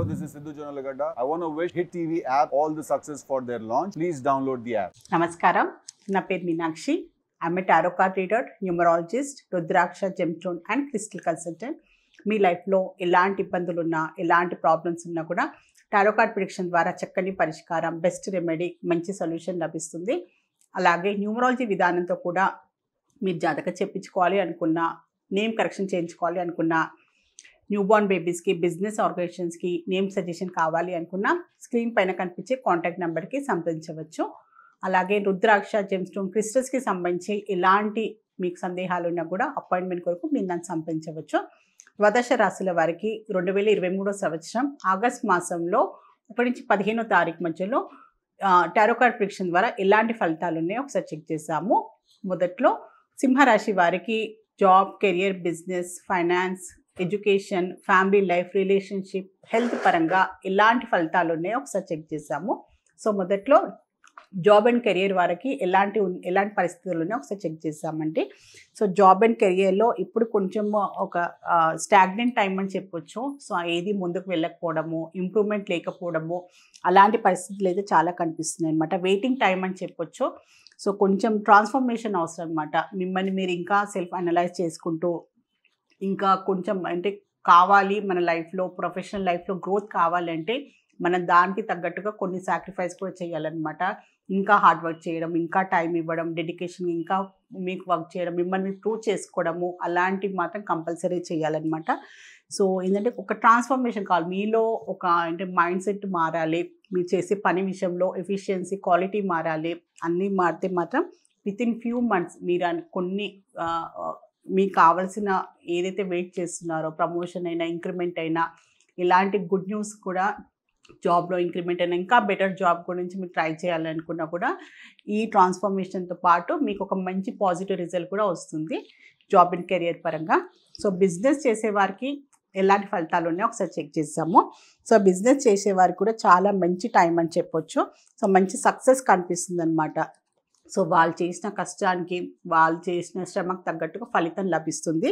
Hello, this is Sidhu Jonalagada. I want to wish hit TV app all the success for their launch please download the app నమస్కారం నా పేరు Meenakshi I am tarot card reader numerologist rudraksha gemstone and crystal consultant మీ లైఫ్లో ఎలాంటి ఇబ్బందులు ఉన్నా ఎలాంటి problems ఉన్నా కూడా టారో కార్డ్ ప్రిడిక్షన్ ద్వారా చక్కని పరిష్కారం బెస్ట్ రెమెడీ మంచి సొల్యూషన్ లభిస్తుంది అలాగే న్యూమరాలజీ విధానంతో కూడా మీరు జాతక చెప్పించుకోవాలి అనుకున్నా నేమ్ కరెక్షన్ చేయించుకోవాలి అనుకున్నా న్యూబార్న్ బేబీస్కి బిజినెస్ ఆర్గనైజేషన్స్కి నేమ్ సజెషన్ కావాలి అనుకున్న స్క్రీన్ పైన కనిపించే కాంటాక్ట్ నెంబర్కి సంప్రదించవచ్చు అలాగే రుద్రాక్ష జెమ్స్టోన్ క్రిస్టల్స్కి సంబంధించి ఎలాంటి మీకు సందేహాలు ఉన్నా కూడా అపాయింట్మెంట్ కొరకు మీరు నన్ను సంప్రదించవచ్చు ద్వాదశ రాశుల వారికి రెండు వేల ఇరవై మూడో సంవత్సరం ఆగస్ట్ మాసంలో ఒకటి నుంచి పదిహేనో తారీఖు మధ్యలో టారోకార్డ్ ప్రిక్షన్ ద్వారా ఎలాంటి ఫలితాలు ఉన్నాయో ఒకసారి చెక్ చేసాము మొదట్లో సింహరాశి వారికి job career business finance education family life relationship health పరంగా ఎలాంటి ఫలితాలు ఉన్నాయో ఒకసారి చెక్ చేసాము సో మొదట్లో జాబ్ అండ్ కెరియర్ వారికి ఎలాంటి ఎలాంటి పరిస్థితులు ఉన్నాయో ఒకసారి చెక్ చేసామండి సో జాబ్ అండ్ కెరియర్లో ఇప్పుడు కొంచెం ఒక స్టాగ్నెంట్ టైం అని చెప్పొచ్చు సో ఏది ముందుకు వెళ్ళకపోవడము ఇంప్రూవ్మెంట్ లేకపోవడము అలాంటి పరిస్థితులు అయితే చాలా కనిపిస్తున్నాయి అనమాట వెయిటింగ్ టైం అని చెప్పొచ్చు సో కొంచెం ట్రాన్స్ఫర్మేషన్ అవసరం అనమాట మిమ్మల్ని మీరు ఇంకా సెల్ఫ్ అనలైజ్ చేసుకుంటూ ఇంకా కొంచెం అంటే కావాలి మన లైఫ్లో ప్రొఫెషనల్ లైఫ్లో గ్రోత్ కావాలంటే మనం దానికి తగ్గట్టుగా కొన్ని సాక్రిఫైస్ కూడా చేయాలన్నమాట ఇంకా హార్డ్ వర్క్ చేయడం ఇంకా టైం ఇవ్వడం డెడికేషన్ ఇంకా మీకు వర్క్ చేయడం మిమ్మల్ని ప్రూవ్ చేసుకోవడము అలాంటివి మాత్రం కంపల్సరీ చేయాలన్నమాట సో ఏంటంటే ఒక ట్రాన్స్ఫర్మేషన్ కావాలి మీలో ఒక అంటే మైండ్ సెట్ మారాలి మీరు చేసే పని విషయంలో ఎఫిషియన్సీ క్వాలిటీ మారాలి అన్నీ మారితే మాత్రం విత్ ఇన్ ఫ్యూ మంత్స్ మీరు కొన్ని మీకు కావాల్సిన ఏదైతే వెయిట్ చేస్తున్నారో ప్రమోషన్ అయినా ఇంక్రిమెంట్ అయినా ఇలాంటి గుడ్ న్యూస్ కూడా జాబ్లో ఇంక్రిమెంట్ అయినా ఇంకా బెటర్ జాబ్ గురించి మీరు ట్రై చేయాలనుకున్నా కూడా ఈ ట్రాన్స్ఫర్మేషన్తో పాటు మీకు ఒక మంచి పాజిటివ్ రిజల్ట్ కూడా వస్తుంది జాబ్ అండ్ కెరియర్ పరంగా సో బిజినెస్ చేసేవారికి ఎలాంటి ఫలితాలు ఉన్నాయో ఒకసారి చెక్ చేసాము సో బిజినెస్ చేసేవారికి కూడా చాలా మంచి టైం అని చెప్పొచ్చు సో మంచి సక్సెస్ కనిపిస్తుంది అనమాట సో వాళ్ళు చేసిన కష్టానికి వాళ్ళు చేసిన శ్రమకు తగ్గట్టుగా ఫలితం లభిస్తుంది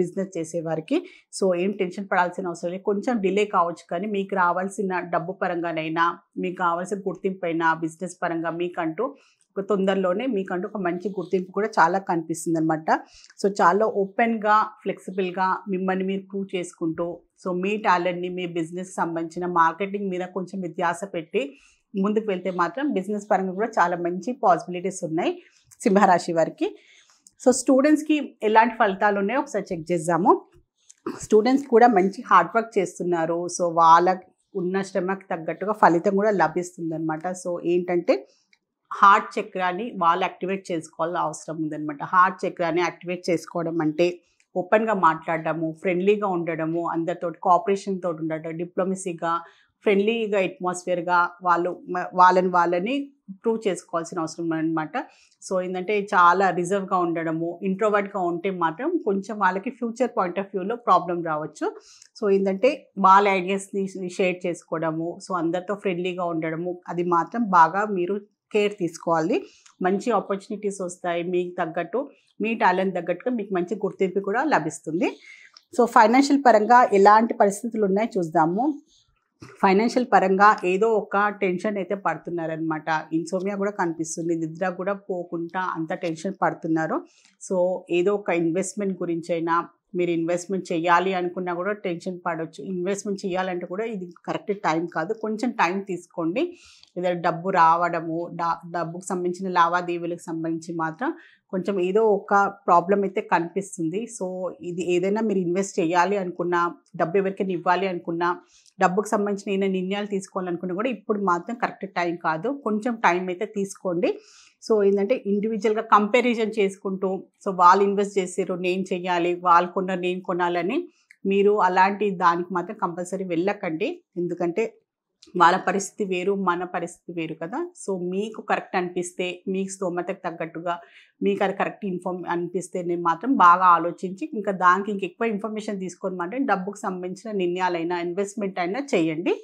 బిజినెస్ చేసేవారికి సో ఏం టెన్షన్ పడాల్సిన అవసరం లేదు కొంచెం డిలే కావచ్చు కానీ మీకు రావాల్సిన డబ్బు పరంగానైనా మీకు కావాల్సిన గుర్తింపు అయినా బిజినెస్ పరంగా మీకంటూ ఒక తొందరలోనే మీకంటూ ఒక మంచి గుర్తింపు కూడా చాలా కనిపిస్తుంది అనమాట సో చాలా ఓపెన్గా ఫ్లెక్సిబుల్గా మిమ్మల్ని మీరు ప్రూవ్ చేసుకుంటూ సో మీ టాలెంట్ని మీ బిజినెస్ సంబంధించిన మార్కెటింగ్ మీద కొంచెం వ్యత్యాస పెట్టి ముందుకు వెళ్తే మాత్రం బిజినెస్ పరంగా కూడా చాలా మంచి పాసిబిలిటీస్ ఉన్నాయి సింహరాశి వారికి సో స్టూడెంట్స్కి ఎలాంటి ఫలితాలు ఉన్నాయో ఒకసారి చెక్ చేద్దాము స్టూడెంట్స్ కూడా మంచి హార్డ్ వర్క్ చేస్తున్నారు సో వాళ్ళ ఉన్న శ్రమకు తగ్గట్టుగా ఫలితం కూడా లభిస్తుంది అనమాట సో ఏంటంటే హార్ట్ చక్రాన్ని వాళ్ళు యాక్టివేట్ చేసుకోవాల్సిన అవసరం ఉందనమాట హార్ట్ చక్రాన్ని యాక్టివేట్ చేసుకోవడం అంటే ఓపెన్గా మాట్లాడడము ఫ్రెండ్లీగా ఉండడము అందరితో కాపరేషన్తో ఉండడం డిప్లొమసీగా ఫ్రెండ్లీగా అట్మాస్ఫియర్గా వాళ్ళు వాళ్ళని వాళ్ళని ప్రూవ్ చేసుకోవాల్సిన అవసరం అనమాట సో ఏంటంటే చాలా రిజర్వ్గా ఉండడము ఇంట్రోవర్ట్గా ఉంటే మాత్రం కొంచెం వాళ్ళకి ఫ్యూచర్ పాయింట్ ఆఫ్ వ్యూలో ప్రాబ్లం రావచ్చు సో ఏంటంటే వాళ్ళ ఐడియాస్ని షేర్ చేసుకోవడము సో అందరితో ఫ్రెండ్లీగా ఉండడము అది మాత్రం బాగా మీరు కేర్ తీసుకోవాలి మంచి ఆపర్చునిటీస్ వస్తాయి మీకు తగ్గట్టు మీ టాలెంట్ తగ్గట్టుగా మీకు మంచి గుర్తింపు కూడా లభిస్తుంది సో ఫైనాన్షియల్ పరంగా ఎలాంటి పరిస్థితులు ఉన్నాయో చూద్దాము ఫైనాన్షియల్ పరంగా ఏదో ఒక టెన్షన్ అయితే పడుతున్నారనమాట ఇన్సోమియా కూడా కనిపిస్తుంది నిద్ర కూడా పోకుండా అంత టెన్షన్ పడుతున్నారు సో ఏదో ఒక ఇన్వెస్ట్మెంట్ గురించి అయినా మీరు ఇన్వెస్ట్మెంట్ చేయాలి అనుకున్నా కూడా టెన్షన్ పడవచ్చు ఇన్వెస్ట్మెంట్ చేయాలంటే కూడా ఇది కరెక్ట్ టైం కాదు కొంచెం టైం తీసుకోండి ఏదైనా డబ్బు రావడము డబ్బుకు సంబంధించిన లావాదేవీలకు సంబంధించి మాత్రం కొంచెం ఏదో ఒక ప్రాబ్లం అయితే కనిపిస్తుంది సో ఇది ఏదైనా మీరు ఇన్వెస్ట్ చేయాలి అనుకున్నా డబ్బు ఎవరికైనా ఇవ్వాలి అనుకున్నా డబ్బుకు సంబంధించిన ఏదైనా నిర్ణయాలు తీసుకోవాలనుకున్నా కూడా ఇప్పుడు మాత్రం కరెక్ట్ టైం కాదు కొంచెం టైం అయితే తీసుకోండి సో ఏంటంటే ఇండివిజువల్గా కంపారిజన్ చేసుకుంటూ సో వాళ్ళు ఇన్వెస్ట్ చేసారు నేను చేయాలి వాళ్ళు కొన్నారు నేను కొనాలని మీరు అలాంటి దానికి మాత్రం కంపల్సరీ వెళ్ళకండి ఎందుకంటే వాళ్ళ పరిస్థితి వేరు మన పరిస్థితి వేరు కదా సో మీకు కరెక్ట్ అనిపిస్తే మీకు స్తోమతకు తగ్గట్టుగా మీకు అది కరెక్ట్ ఇన్ఫార్మ్ అనిపిస్తే నేను మాత్రం బాగా ఆలోచించి ఇంకా దానికి ఇంక ఎక్కువ ఇన్ఫర్మేషన్ తీసుకోనమంటే డబ్బుకు సంబంధించిన నిర్ణయాలైనా ఇన్వెస్ట్మెంట్ అయినా చేయండి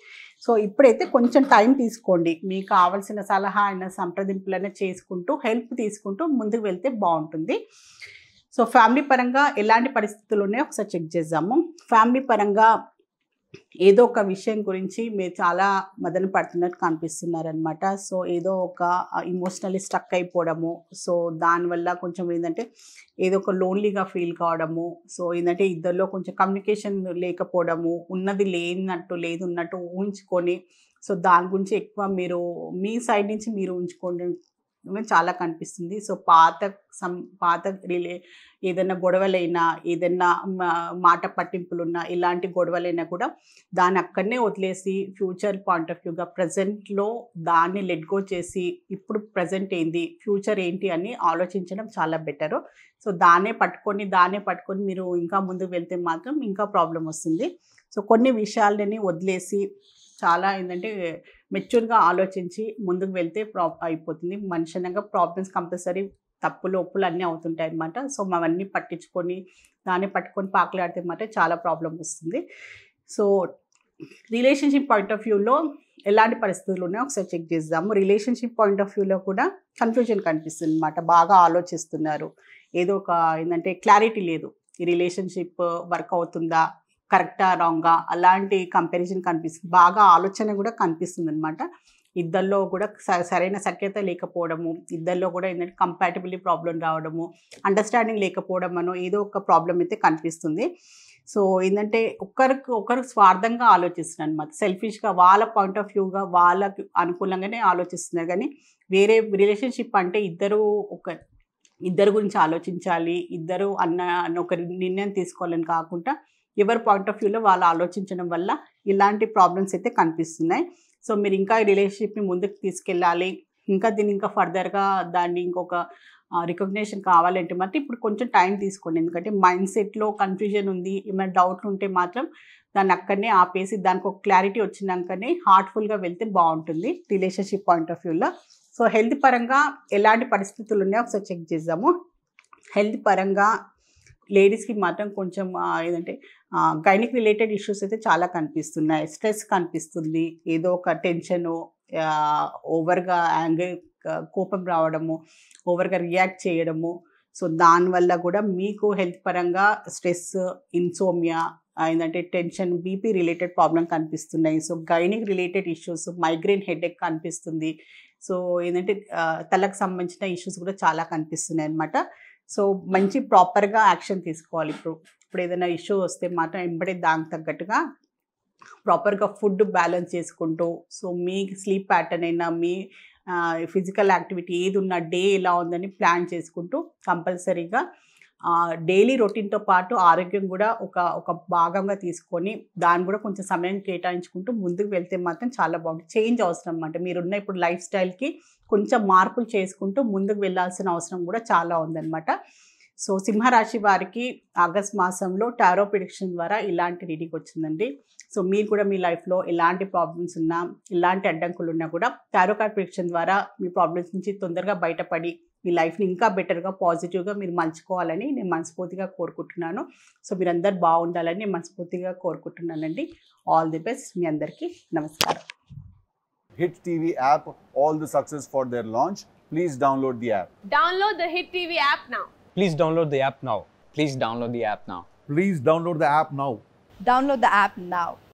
సో ఇప్పుడైతే కొంచెం టైం తీసుకోండి మీకు కావాల్సిన సలహా అయినా సంప్రదింపులైనా చేసుకుంటూ హెల్ప్ తీసుకుంటూ ముందుకు వెళ్తే బాగుంటుంది సో ఫ్యామిలీ పరంగా ఎలాంటి పరిస్థితులు ఉన్నాయో ఒకసారి చెక్ చేద్దాము ఫ్యామిలీ పరంగా ఏదో ఒక విషయం గురించి మీరు చాలా మదన పడుతున్నట్టు కనిపిస్తున్నారనమాట సో ఏదో ఒక ఇమోషనల్లీ స్ట్రక్ అయిపోవడము సో దానివల్ల కొంచెం ఏంటంటే ఏదో ఒక లోన్లీగా ఫీల్ కావడము సో ఏంటంటే ఇద్దరిలో కొంచెం కమ్యూనికేషన్ లేకపోవడము ఉన్నది లేనట్టు ఉన్నట్టు ఊహించుకొని సో దాని గురించి ఎక్కువ మీరు మీ సైడ్ నుంచి మీరు ఉంచుకోండి చాలా కనిపిస్తుంది సో పాత సం పాత రిలే ఏదైనా గొడవలైనా ఏదైనా మాట పట్టింపులున్నా ఇలాంటి గొడవలైనా కూడా దాన్ని అక్కడనే వదిలేసి ఫ్యూచర్ పాయింట్ ఆఫ్ వ్యూగా ప్రజెంట్లో దాన్ని లెట్ గో చేసి ఇప్పుడు ప్రజెంట్ ఏంది ఫ్యూచర్ ఏంటి అని ఆలోచించడం చాలా బెటరు సో దాన్నే పట్టుకొని దాన్నే పట్టుకొని మీరు ఇంకా ముందుకు వెళ్తే మాత్రం ఇంకా ప్రాబ్లం వస్తుంది సో కొన్ని విషయాలని వదిలేసి చాలా ఏంటంటే మెచ్యూర్గా ఆలోచించి ముందుకు వెళ్తే ప్రా అయిపోతుంది మనిషి అనగా ప్రాబ్లమ్స్ కంపల్సరీ తప్పులు ఒప్పులు అన్నీ అవుతుంటాయి అనమాట సో అవన్నీ పట్టించుకొని దాన్ని పట్టుకొని పాకులాడితే మాట చాలా ప్రాబ్లం వస్తుంది సో రిలేషన్షిప్ పాయింట్ ఆఫ్ వ్యూలో ఎలాంటి పరిస్థితులు ఉన్నాయో ఒకసారి చెక్ చేద్దాము రిలేషన్షిప్ పాయింట్ ఆఫ్ వ్యూలో కూడా కన్ఫ్యూజన్ కనిపిస్తుంది అనమాట బాగా ఆలోచిస్తున్నారు ఏదో ఒక ఏంటంటే క్లారిటీ లేదు ఈ రిలేషన్షిప్ వర్క్ అవుతుందా కరెక్టా రాంగా అలాంటి కంపారిజన్ కనిపిస్తుంది బాగా ఆలోచన కూడా కనిపిస్తుంది అనమాట ఇద్దరిలో కూడా సరైన సఖ్యత లేకపోవడము ఇద్దరిలో కూడా ఏంటంటే కంపాటబిలిటీ ప్రాబ్లం రావడము అండర్స్టాండింగ్ లేకపోవడం అనో ఏదో ఒక ప్రాబ్లం అయితే కనిపిస్తుంది సో ఏంటంటే ఒకరికి ఒకరు స్వార్థంగా ఆలోచిస్తున్నారు అనమాట సెల్ఫిష్గా వాళ్ళ పాయింట్ ఆఫ్ వ్యూగా వాళ్ళకి అనుకూలంగానే ఆలోచిస్తున్నారు కానీ వేరే రిలేషన్షిప్ అంటే ఇద్దరు ఒక ఇద్దరు గురించి ఆలోచించాలి ఇద్దరు అన్న ఒకరి నిర్ణయం తీసుకోవాలని కాకుండా ఎవరి పాయింట్ ఆఫ్ వ్యూలో వాళ్ళు ఆలోచించడం వల్ల ఇలాంటి ప్రాబ్లమ్స్ అయితే కనిపిస్తున్నాయి సో మీరు ఇంకా ఈ రిలేషన్షిప్ని ముందుకు తీసుకెళ్ళాలి ఇంకా దీన్ని ఇంకా ఫర్దర్గా దాన్ని ఇంకొక రికగ్నేషన్ కావాలంటే మాత్రం ఇప్పుడు కొంచెం టైం తీసుకోండి ఎందుకంటే మైండ్ సెట్లో కన్ఫ్యూజన్ ఉంది ఏమైనా డౌట్లు ఉంటే మాత్రం దాన్ని అక్కడనే ఆపేసి దానికి ఒక క్లారిటీ వచ్చినాకనే హార్ట్ఫుల్గా వెళ్తే బాగుంటుంది రిలేషన్షిప్ పాయింట్ ఆఫ్ వ్యూలో సో హెల్త్ పరంగా ఎలాంటి పరిస్థితులు ఉన్నాయో ఒకసారి చెక్ చేద్దాము హెల్త్ పరంగా లేడీస్కి మాత్రం కొంచెం ఏదంటే గైనిక్ రిలేటెడ్ ఇష్యూస్ అయితే చాలా కనిపిస్తున్నాయి స్ట్రెస్ కనిపిస్తుంది ఏదో ఒక టెన్షను ఓవర్గా యాంగిల్ కోపం రావడము ఓవర్గా రియాక్ట్ చేయడము సో దానివల్ల కూడా మీకు హెల్త్ పరంగా స్ట్రెస్ ఇన్సోమియా ఏంటంటే టెన్షన్ బీపీ రిలేటెడ్ ప్రాబ్లం కనిపిస్తున్నాయి so gynaec related issues migraine headache కనిపిస్తుంది సో ఏంటంటే తలకు సంబంధించిన ఇష్యూస్ కూడా చాలా కనిపిస్తున్నాయి అనమాట సో మంచి ప్రాపర్గా యాక్షన్ తీసుకోవాలి ఇప్పుడు ఇప్పుడు ఏదైనా ఇష్యూ వస్తే మాత్రం ఎంబడే దానికి తగ్గట్టుగా ప్రాపర్గా ఫుడ్ బ్యాలెన్స్ చేసుకుంటూ సో మీ స్లీప్ ప్యాటర్న్ అయినా మీ ఫిజికల్ యాక్టివిటీ ఏది ఉన్న డే ఎలా ఉందని ప్లాన్ చేసుకుంటూ కంపల్సరీగా డైలీ రొటీన్తో పాటు ఆరోగ్యం కూడా ఒక ఒక భాగంగా తీసుకొని దాన్ని కూడా కొంచెం సమయం కేటాయించుకుంటూ ముందుకు వెళ్తే మాత్రం చాలా బాగుంటుంది చేంజ్ అవసరం అనమాట మీరున్న ఇప్పుడు లైఫ్ స్టైల్కి కొంచెం మార్పులు చేసుకుంటూ ముందుకు వెళ్ళాల్సిన అవసరం కూడా చాలా ఉందన్నమాట సో సింహరాశి వారికి ఆగస్ట్ మాసంలో టారో ప్రిడిక్షన్ ద్వారా ఇలాంటి రీడింగ్ వచ్చిందండి సో మీరు కూడా మీ లైఫ్లో ఎలాంటి ప్రాబ్లమ్స్ ఉన్నా ఎలాంటి అడ్డంకులు ఉన్నా కూడా టారో కార్డ్ ప్రిడిక్షన్ ద్వారా మీ ప్రాబ్లమ్స్ నుంచి తొందరగా బయటపడి మీ లైఫ్ని ఇంకా బెటర్గా పాజిటివ్గా మీరు మంచుకోవాలని నేను మనస్ఫూర్తిగా కోరుకుంటున్నాను సో మీరందరూ బాగుండాలని నేను మనస్ఫూర్తిగా కోరుకుంటున్నానండి ఆల్ ది బెస్ట్ మీ అందరికీ నమస్కారం hit TV app all the success for their launch please download the app download the hit TV app now please download the app now please download the app now please download the app now download the app now